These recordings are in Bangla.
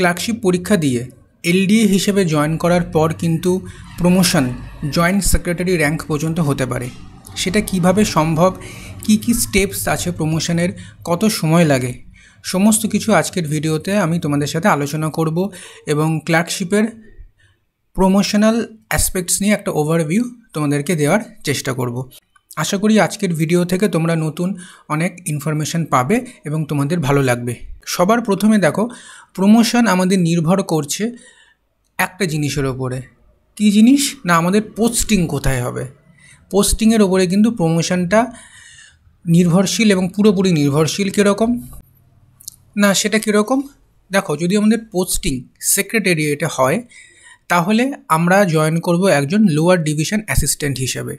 ক্লার্কশিপ পরীক্ষা দিয়ে এলডিএ হিসেবে জয়েন করার পর কিন্তু প্রমোশন জয়েন্ট সেক্রেটারি র্যাঙ্ক পর্যন্ত হতে পারে সেটা কিভাবে সম্ভব কি কি স্টেপস আছে প্রমোশনের কত সময় লাগে সমস্ত কিছু আজকের ভিডিওতে আমি তোমাদের সাথে আলোচনা করব এবং ক্লার্কশিপের প্রমোশনাল অ্যাসপেক্টস নিয়ে একটা ওভারভিউ তোমাদেরকে দেওয়ার চেষ্টা করব আশা করি আজকের ভিডিও থেকে তোমরা নতুন অনেক ইনফরমেশান পাবে এবং তোমাদের ভালো লাগবে সবার প্রথমে দেখো প্রমোশন আমাদের নির্ভর করছে একটা জিনিসের ওপরে কি জিনিস না আমাদের পোস্টিং কোথায় হবে পোস্টিংয়ের ওপরে কিন্তু প্রমোশনটা নির্ভরশীল এবং পুরোপুরি নির্ভরশীল কীরকম না সেটা কীরকম দেখো যদি আমাদের পোস্টিং সেক্রেটারিয়েটে হয় তাহলে আমরা জয়েন করব একজন লোয়ার ডিভিশন অ্যাসিস্ট্যান্ট হিসেবে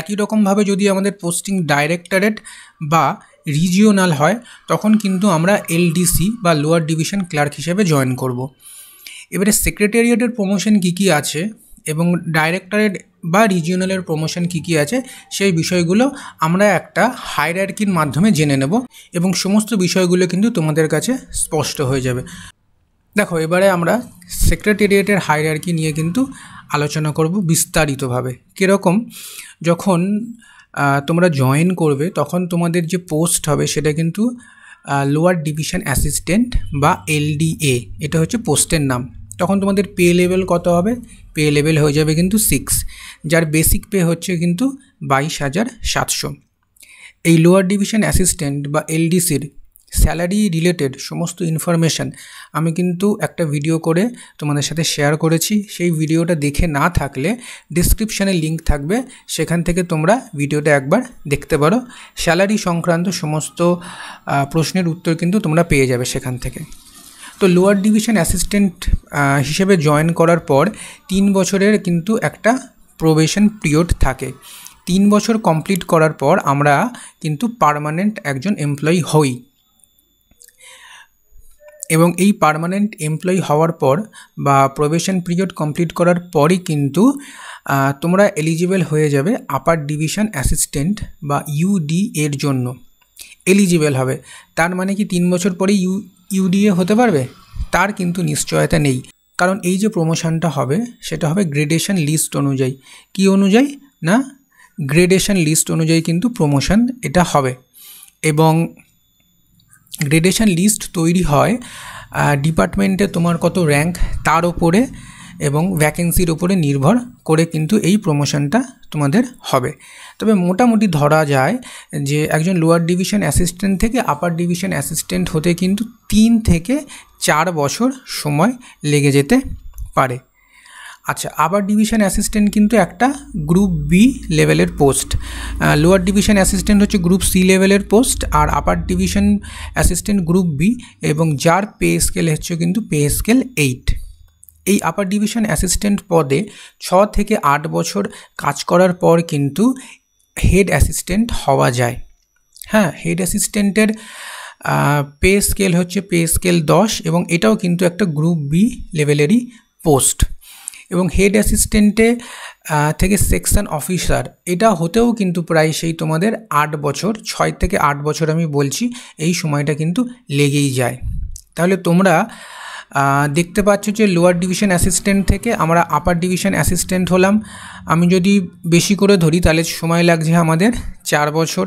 একই রকমভাবে যদি আমাদের পোস্টিং ডাইরেক্টরেট বা রিজিওনাল হয় তখন কিন্তু আমরা এলডিসি বা লোয়ার ডিভিশন ক্লার্ক হিসেবে জয়েন করব। এবারে সেক্রেটারিয়েটের প্রমোশন কী কী আছে এবং ডাইরেক্টরেট বা রিজিওনালের প্রমোশন কী কী আছে সেই বিষয়গুলো আমরা একটা হায়ারার্কির মাধ্যমে জেনে নেব এবং সমস্ত বিষয়গুলো কিন্তু তোমাদের কাছে স্পষ্ট হয়ে যাবে দেখো এবারে আমরা সেক্রেটারিয়েটের হায়ারার্কি নিয়ে কিন্তু আলোচনা করব বিস্তারিতভাবে কীরকম যখন তোমরা জয়েন করবে তখন তোমাদের যে পোস্ট হবে সেটা কিন্তু লোয়ার ডিভিশন অ্যাসিস্ট্যান্ট বা এলডিএ এটা হচ্ছে পোস্টের নাম তখন তোমাদের পে লেভেল কত হবে পে লেভেল হয়ে যাবে কিন্তু সিক্স যার বেসিক পে হচ্ছে কিন্তু বাইশ হাজার সাতশো এই লোয়ার ডিভিশন অ্যাসিস্ট্যান্ট বা এলডিসির স্যালারি রিলেটেড সমস্ত ইনফরমেশান আমি কিন্তু একটা ভিডিও করে তোমাদের সাথে শেয়ার করেছি সেই ভিডিওটা দেখে না থাকলে ডিসক্রিপশানে লিঙ্ক থাকবে সেখান থেকে তোমরা ভিডিওটা একবার দেখতে পারো স্যালারি সংক্রান্ত সমস্ত প্রশ্নের উত্তর কিন্তু তোমরা পেয়ে যাবে সেখান থেকে তো লোয়ার ডিভিশন অ্যাসিস্ট্যান্ট হিসেবে জয়েন করার পর তিন বছরের কিন্তু একটা প্রোবেশন পিরিয়ড থাকে তিন বছর কমপ্লিট করার পর আমরা কিন্তু পারমানেন্ট একজন এমপ্লয়ি হই এবং এই পারমানেন্ট এমপ্লয়ি হওয়ার পর বা প্রবেশন পিরিয়ড কমপ্লিট করার পরই কিন্তু তোমরা এলিজিবল হয়ে যাবে আপার ডিভিশন অ্যাসিস্ট্যান্ট বা ইউডি এর জন্য এলিজিবল হবে তার মানে কি তিন বছর পরে ইউ ইউডিএ হতে পারবে তার কিন্তু নিশ্চয়তা নেই কারণ এই যে প্রমোশনটা হবে সেটা হবে গ্রেডেশন লিস্ট অনুযায়ী কি অনুযায়ী না গ্রেডেশন লিস্ট অনুযায়ী কিন্তু প্রমোশন এটা হবে এবং গ্রেডেশন লিস্ট তৈরি হয় ডিপার্টমেন্টে তোমার কত র্যাঙ্ক তার ওপরে এবং ভ্যাকেন্সির ওপরে নির্ভর করে কিন্তু এই প্রমোশনটা তোমাদের হবে তবে মোটামুটি ধরা যায় যে একজন লোয়ার ডিভিশন অ্যাসিস্ট্যান্ট থেকে আপার ডিভিশন অ্যাসিস্ট্যান্ট হতে কিন্তু তিন থেকে চার বছর সময় লেগে যেতে পারে আচ্ছা আবার ডিভিশন অ্যাসিস্ট্যান্ট কিন্তু একটা গ্রুপ বি লেভেলের পোস্ট লোয়ার ডিভিশন অ্যাসিস্ট্যান্ট হচ্ছে গ্রুপ সি লেভেলের পোস্ট আর upper division assistant group B এবং যার পে স্কেল হচ্ছে কিন্তু পে স্কেল এইট এই আপার ডিভিশন অ্যাসিস্ট্যান্ট পদে ছ থেকে আট বছর কাজ করার পর কিন্তু হেড অ্যাসিস্ট্যান্ট হওয়া যায় হ্যাঁ হেড অ্যাসিস্ট্যান্টের পে স্কেল হচ্ছে পে স্কেল দশ এবং এটাও কিন্তু একটা গ্রুপ বি লেভেলেরই পোস্ট এবং হেড অ্যাসিস্ট্যান্টে থেকে সেকশন অফিসার এটা হতেও কিন্তু প্রায় সেই তোমাদের আট বছর ছয় থেকে আট বছর আমি বলছি এই সময়টা কিন্তু লেগেই যায় তাহলে তোমরা দেখতে পাচ্ছ যে লোয়ার ডিভিশন অ্যাসিস্ট্যান্ট থেকে আমরা আপার ডিভিশন অ্যাসিস্ট্যান্ট হলাম আমি যদি বেশি করে ধরি তাহলে সময় লাগছে আমাদের চার বছর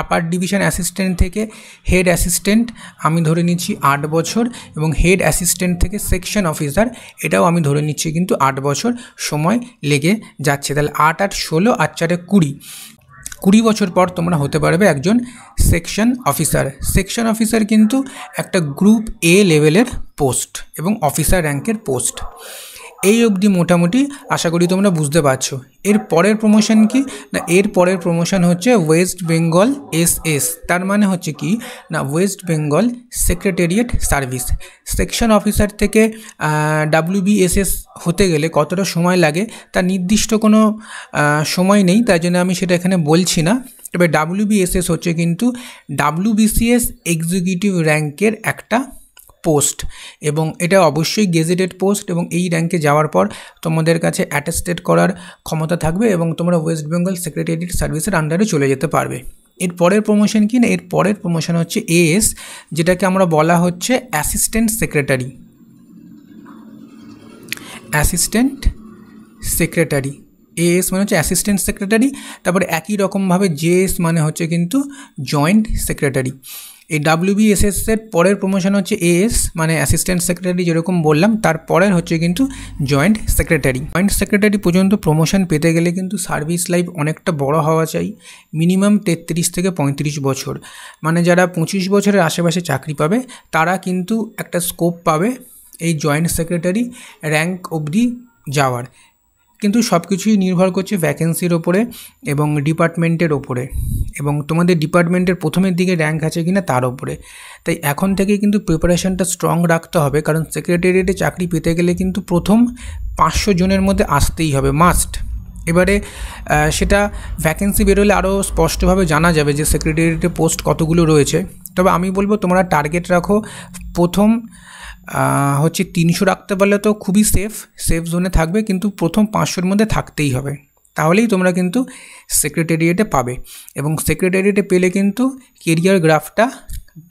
আপার ডিভিশন অ্যাসিস্ট্যান্ট থেকে হেড অ্যাসিস্ট্যান্ট আমি ধরে নিচ্ছি আট বছর এবং হেড অ্যাসিস্ট্যান্ট থেকে সেকশন অফিসার এটাও আমি ধরে নিচ্ছি কিন্তু আট বছর সময় লেগে যাচ্ছে তাহলে আট আট ষোলো আট চারে কুড়ি কুড়ি বছর পর তোমরা হতে পারবে একজন সেকশন অফিসার সেকশন অফিসার কিন্তু একটা গ্রুপ এ লেভেলের পোস্ট এবং অফিসার র্যাঙ্কের পোস্ট এই অবধি মোটামুটি আশা করি তোমরা বুঝতে পারছো এর পরের প্রমোশন কি না এর পরের প্রমোশন হচ্ছে ওয়েস্ট বেঙ্গল এস এস তার মানে হচ্ছে কি না West Bengal secretariat service section officer থেকে ডাব্লিউ বিএসএস হতে গেলে কতটা সময় লাগে তা নির্দিষ্ট কোনো সময় নেই তাই জন্য আমি সেটা এখানে বলছি না তবে ডাব্লিউ বিএসএস হচ্ছে কিন্তু ডাব্লিউ বিসিএস এক্সিকিউটিভ র্যাঙ্কের একটা পোস্ট এবং এটা অবশ্যই গেজেটেড পোস্ট এবং এই র্যাঙ্কে যাওয়ার পর তোমাদের কাছে অ্যাটেস্টেড করার ক্ষমতা থাকবে এবং তোমরা ওয়েস্ট বেঙ্গল সেক্রেটারিয়েট সার্ভিসের আন্ডারে চলে যেতে পারবে এর পরের প্রমোশন কি না এর পরের প্রমোশন হচ্ছে এএস যেটাকে আমরা বলা হচ্ছে assistant secretary assistant secretary AS মানে হচ্ছে অ্যাসিস্ট্যান্ট সেক্রেটারি তারপরে একই রকমভাবে জেএস মানে হচ্ছে কিন্তু জয়েন্ট সেক্রেটারি এই ডাব্লিউবিএসএস এর পরের প্রমোশন হচ্ছে এএস মানে অ্যাসিস্ট্যান্ট সেক্রেটারি যেরকম বললাম তার পরের হচ্ছে কিন্তু জয়েন্ট সেক্রেটারি জয়েন্ট সেক্রেটারি পর্যন্ত প্রমোশন পেতে গেলে কিন্তু সার্ভিস লাইফ অনেকটা বড় হওয়া চাই মিনিমাম তেত্রিশ থেকে পঁয়ত্রিশ বছর মানে যারা পঁচিশ বছরের আশেপাশে চাকরি পাবে তারা কিন্তু একটা স্কোপ পাবে এই জয়েন্ট সেক্রেটারি র্যাঙ্ক অবধি যাওয়ার কিন্তু সব কিছুই নির্ভর করছে ভ্যাকেন্সির ওপরে এবং ডিপার্টমেন্টের ওপরে এবং তোমাদের ডিপার্টমেন্টের প্রথমের দিকে র্যাঙ্ক আছে না তার ওপরে তাই এখন থেকে কিন্তু প্রিপারেশানটা স্ট্রং রাখতে হবে কারণ সেক্রেটারিয়েটে চাকরি পেতে গেলে কিন্তু প্রথম পাঁচশো জনের মধ্যে আসতেই হবে মাস্ট এবারে সেটা ভ্যাকেন্সি বেরোলে আরও স্পষ্টভাবে জানা যাবে যে সেক্রেটারিয়েটে পোস্ট কতগুলো রয়েছে তবে আমি বলবো তোমরা টার্গেট রাখো প্রথম হচ্ছে তিনশো রাখতে পারলে তো খুবই সেফ সেফ জোনে থাকবে কিন্তু প্রথম পাঁচশোর মধ্যে থাকতেই হবে তাহলেই তোমরা কিন্তু সেক্রেটারিয়েটে পাবে এবং সেক্রেটারিয়েটে পেলে কিন্তু কেরিয়ার গ্রাফটা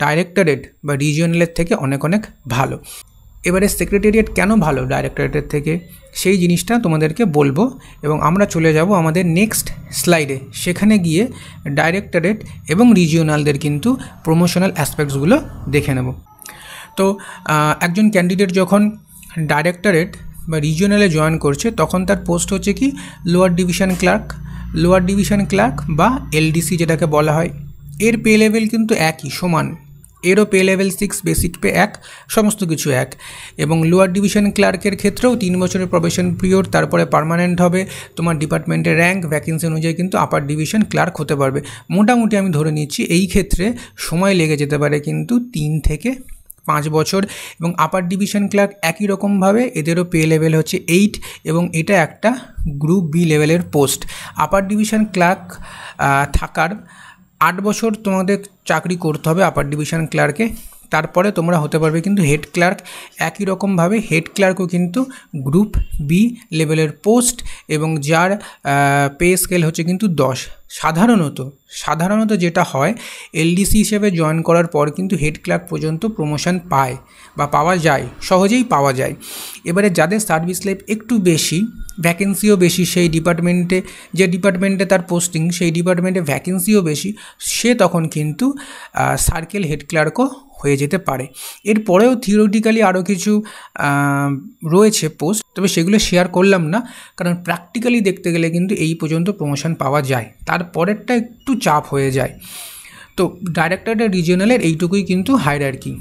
ডাইরেক্টরেট বা রিজিয়নালের থেকে অনেক অনেক ভালো এবারে সেক্রেটারিয়েট কেন ভালো ডাইরেক্টরেটের থেকে সেই জিনিসটা তোমাদেরকে বলবো এবং আমরা চলে যাব আমাদের নেক্সট স্লাইডে সেখানে গিয়ে ডাইরেক্টরেট এবং রিজিওনালদের কিন্তু প্রমোশনাল অ্যাসপেক্টসগুলো দেখে নেব তো একজন ক্যান্ডিডেট যখন ডাইরেক্টরেট বা রিজিওনালে জয়েন করছে তখন তার পোস্ট হচ্ছে কি lower division clerk lower division clerk বা এলডিসি যেটাকে বলা হয় এর পে লেভেল কিন্তু একই সমান এরও pay level six basic pay এক সমস্ত কিছু এক এবং লোয়ার ডিভিশন ক্লার্কের ক্ষেত্রেও তিন বছরের প্রবেশন পিরিয়ড তারপরে পারমানেন্ট হবে তোমার ডিপার্টমেন্টের র্যাঙ্ক ভ্যাকেন্সি অনুযায়ী কিন্তু আপার ডিভিশন ক্লার্ক হতে পারবে মোটামুটি আমি ধরে নিচ্ছি এই ক্ষেত্রে সময় লেগে যেতে পারে কিন্তু তিন থেকে পাঁচ বছর এবং আপার ডিভিশন ক্লার্ক একই রকমভাবে এদেরও পে লেভেল হচ্ছে এইট এবং এটা একটা গ্রুপ বি লেভেলের পোস্ট আপার ডিভিশন ক্লার্ক থাকার আট বছর তোমাদের চাকরি করতে হবে আপার ডিভিশন ক্লার্কে তারপরে তোমরা হতে পারবে কিন্তু হেড ক্লার্ক একই রকমভাবে হেড ক্লার্কও কিন্তু গ্রুপ বি লেভেলের পোস্ট এবং যার পে স্কেল হচ্ছে কিন্তু দশ সাধারণত সাধারণত যেটা হয় এলডিসি হিসেবে জয়েন করার পর কিন্তু হেড ক্লার্ক পর্যন্ত প্রমোশন পায় বা পাওয়া যায় সহজেই পাওয়া যায় এবারে যাদের সার্ভিস লাইফ একটু বেশি ভ্যাকেন্সিও বেশি সেই ডিপার্টমেন্টে যে ডিপার্টমেন্টে তার পোস্টিং সেই ডিপার্টমেন্টে ভ্যাকেন্সিও বেশি সে তখন কিন্তু সার্কেল হেড ক্লার্কও হয়ে যেতে পারে এরপরেও থিওরিটিক্যালি আরও কিছু রয়েছে পোস্ট তবে সেগুলো শেয়ার করলাম না কারণ প্র্যাকটিক্যালি দেখতে গেলে কিন্তু এই পর্যন্ত প্রমোশন পাওয়া যায় তারপরেরটা একটু চাপ হয়ে যায় তো ডাইরেক্টরের রিজিয়নালের এইটুকুই কিন্তু হায়ার কি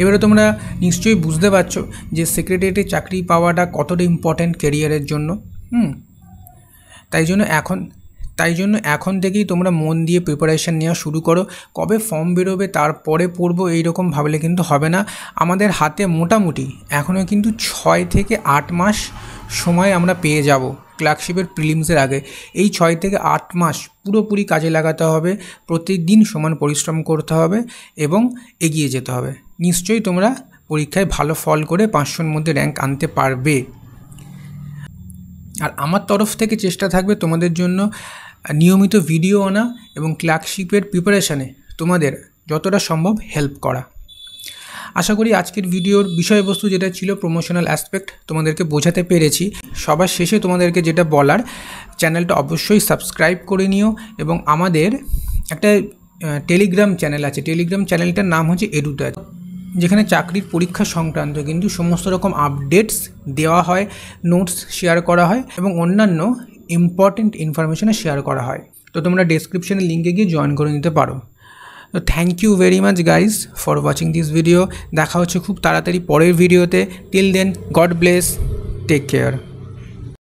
এবারে তোমরা নিশ্চয়ই বুঝতে পারছো যে সেক্রেটারি চাকরি পাওয়াটা কতটা ইম্পর্ট্যান্ট কেরিয়ারের জন্য হুম তাই জন্য এখন তাই জন্য এখন থেকেই তোমরা মন দিয়ে প্রিপারেশান নেওয়া শুরু করো কবে ফর্ম বেরোবে তারপরে পড়বো এইরকম ভাবলে কিন্তু হবে না আমাদের হাতে মোটামুটি এখনও কিন্তু ছয় থেকে আট মাস সময় আমরা পেয়ে যাব ক্লার্কশিপের প্রিলিমসের আগে এই ছয় থেকে আট মাস পুরোপুরি কাজে লাগাতে হবে প্রতিদিন সমান পরিশ্রম করতে হবে এবং এগিয়ে যেতে হবে নিশ্চয়ই তোমরা পরীক্ষায় ভালো ফল করে পাঁচশোর মধ্যে র্যাঙ্ক আনতে পারবে আর আমার তরফ থেকে চেষ্টা থাকবে তোমাদের জন্য নিয়মিত ভিডিও আনা এবং ক্লার্কশিপের প্রিপারেশানে তোমাদের যতটা সম্ভব হেল্প করা আশা করি আজকের ভিডিওর বিষয়বস্তু যেটা ছিল প্রমোশনাল অ্যাসপেক্ট তোমাদেরকে বোঝাতে পেরেছি সবার শেষে তোমাদেরকে যেটা বলার চ্যানেলটা অবশ্যই সাবস্ক্রাইব করে নিও এবং আমাদের একটা টেলিগ্রাম চ্যানেল আছে টেলিগ্রাম চ্যানেলটার নাম হচ্ছে এডুটার যেখানে চাকরির পরীক্ষা সংক্রান্ত কিন্তু সমস্ত রকম আপডেটস দেওয়া হয় নোটস শেয়ার করা হয় এবং অন্যান্য ইম্পর্টেন্ট ইনফরমেশানে শেয়ার করা হয় তো তোমরা ডেসক্রিপশানে লিঙ্কে গিয়ে জয়েন করে নিতে পারো তো thank you very much guys for watching this video দেখা হচ্ছে খুব তাড়াতাড়ি পরের ভিডিওতে till then God bless take care